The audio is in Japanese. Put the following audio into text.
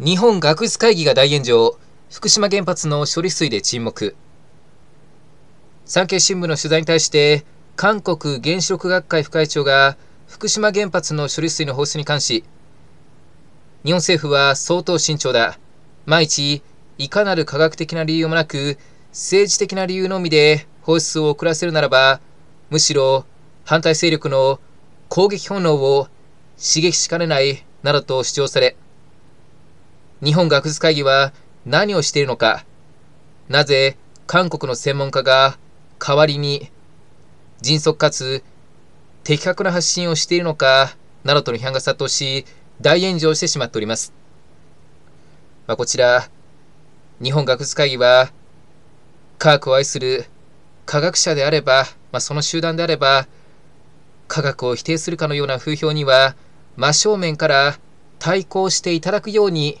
日本学術会議が大炎上福島原発の処理水で沈黙産経新聞の取材に対して韓国原子力学会副会長が福島原発の処理水の放出に関し日本政府は相当慎重だ万一いかなる科学的な理由もなく政治的な理由のみで放出を遅らせるならばむしろ反対勢力の攻撃本能を刺激しかねないなどと主張され日本学術会議は何をしているのか、なぜ韓国の専門家が代わりに迅速かつ的確な発信をしているのか、などとの批判が殺到し、大炎上してしまっております。まあ、こちら、日本学術会議は、科学を愛する科学者であれば、まあ、その集団であれば、科学を否定するかのような風評には、真正面から対抗していただくように